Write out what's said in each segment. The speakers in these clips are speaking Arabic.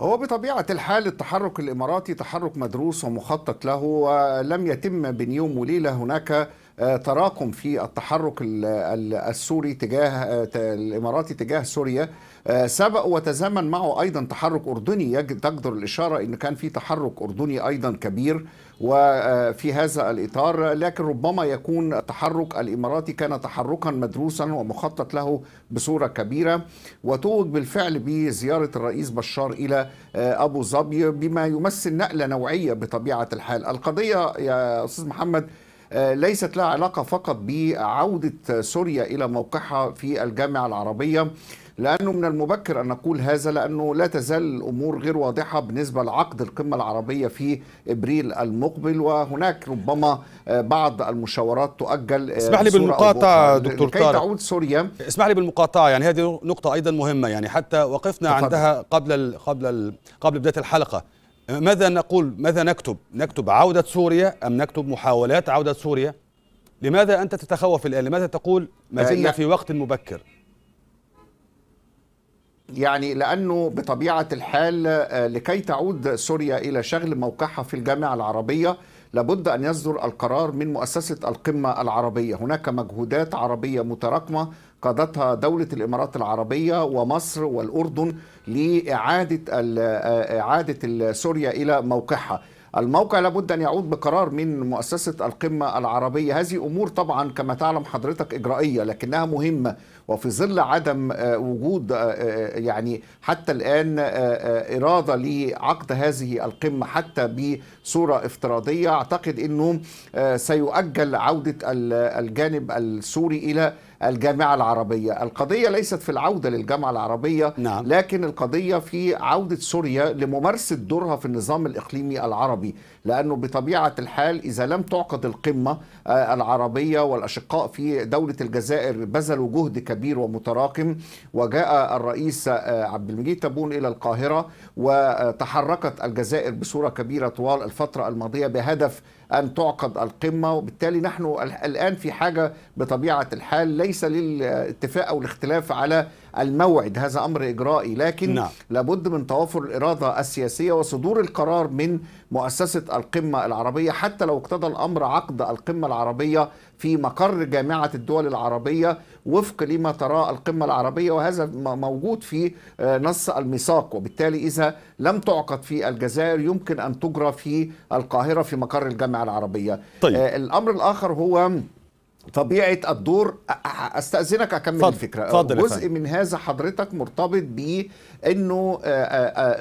هو بطبيعة الحال التحرك الإماراتي تحرك مدروس ومخطط له ولم يتم بين يوم وليلة هناك آه، تراكم في التحرك السوري تجاه آه، الاماراتي تجاه سوريا آه، سبق وتزامن معه ايضا تحرك اردني تقدر الاشاره ان كان في تحرك اردني ايضا كبير وفي هذا الاطار لكن ربما يكون التحرك الاماراتي كان تحركا مدروسا ومخطط له بصوره كبيره وتوج بالفعل بزياره الرئيس بشار الى ابو ظبي بما يمثل نقله نوعيه بطبيعه الحال القضيه يا استاذ محمد آه، ليست لها علاقة فقط بعودة سوريا إلى موقعها في الجامعة العربية لأنه من المبكر أن نقول هذا لأنه لا تزال الأمور غير واضحة بالنسبة لعقد القمة العربية في إبريل المقبل وهناك ربما آه، بعض المشاورات تؤجل آه، اسمح لي بالمقاطعة دكتور طارق تعود سوريا اسمح لي بالمقاطعة يعني هذه نقطة أيضا مهمة يعني حتى وقفنا عندها قبل قبل قبل بداية الحلقة ماذا نقول ماذا نكتب نكتب عودة سوريا أم نكتب محاولات عودة سوريا لماذا أنت تتخوف الآن لماذا تقول ما آه، زلنا في وقت مبكر يعني لأنه بطبيعة الحال آه، لكي تعود سوريا إلى شغل موقعها في الجامعة العربية لابد أن يصدر القرار من مؤسسة القمة العربية هناك مجهودات عربية متراكمة قادتها دولة الإمارات العربية ومصر والأردن لإعادة إعادة سوريا إلى موقعها الموقع لابد أن يعود بقرار من مؤسسة القمة العربية هذه أمور طبعا كما تعلم حضرتك إجرائية لكنها مهمة وفي ظل عدم وجود يعني حتى الآن إرادة لعقد هذه القمة حتى بصورة افتراضية أعتقد أنه سيؤجل عودة الجانب السوري إلى الجامعة العربية القضية ليست في العودة للجامعة العربية نعم. لكن القضية في عودة سوريا لممارسة دورها في النظام الإقليمي العربي لأنه بطبيعة الحال إذا لم تعقد القمة آه، العربية والأشقاء في دولة الجزائر بذلوا جهد كبير ومتراكم وجاء الرئيس آه، عبد المجيد تبون إلى القاهرة وتحركت الجزائر بصورة كبيرة طوال الفترة الماضية بهدف أن تعقد القمة وبالتالي نحن الآن في حاجة بطبيعة الحال ليس للاتفاق أو الاختلاف على الموعد هذا أمر إجرائي لكن نعم. لابد من توافر الإرادة السياسية وصدور القرار من مؤسسة القمة العربية حتى لو اقتضى الأمر عقد القمة العربية في مقر جامعة الدول العربية وفق لما تراه القمة العربية وهذا موجود في آه، نص الميثاق وبالتالي إذا لم تعقد في الجزائر يمكن أن تجرى في القاهرة في مقر الجامعة العربية طيب. آه، الأمر الآخر هو طبيعه الدور استاذنك اكمل فضل. الفكره فضل جزء فضل. من هذا حضرتك مرتبط بانه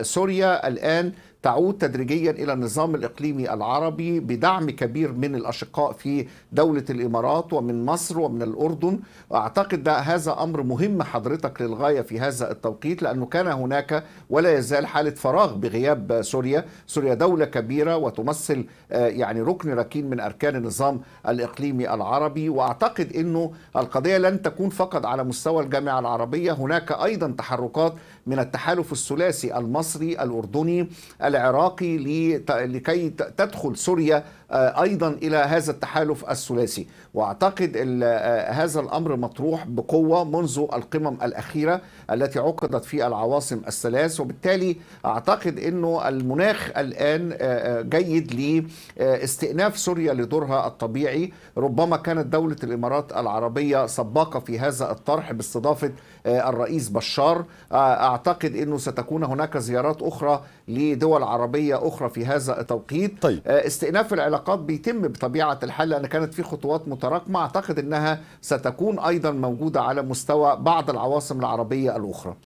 سوريا الان تعود تدريجيا الى النظام الاقليمي العربي بدعم كبير من الاشقاء في دوله الامارات ومن مصر ومن الاردن اعتقد ده هذا امر مهم حضرتك للغايه في هذا التوقيت لانه كان هناك ولا يزال حاله فراغ بغياب سوريا سوريا دوله كبيره وتمثل آه، يعني ركن ركين من اركان النظام الاقليمي العربي واعتقد انه القضيه لن تكون فقط على مستوى الجامعه العربيه هناك ايضا تحركات من التحالف الثلاثي المصري الاردني العراقي لكي تدخل سوريا آه، ايضا الى هذا التحالف الثلاثي واعتقد آه، هذا الامر مطروح بقوه منذ القمم الاخيره التي عقدت في العواصم الثلاث وبالتالي اعتقد انه المناخ الان آه، جيد لاستئناف سوريا لدورها الطبيعي ربما كانت دوله الامارات العربيه سباقه في هذا الطرح باستضافه الرئيس بشار اعتقد انه ستكون هناك زيارات اخرى لدول دول عربية أخرى في هذا التوقيت طيب. آه، استئناف العلاقات بيتم بطبيعة الحال لأن كانت في خطوات متراكمة أعتقد أنها ستكون أيضا موجودة على مستوى بعض العواصم العربية الأخرى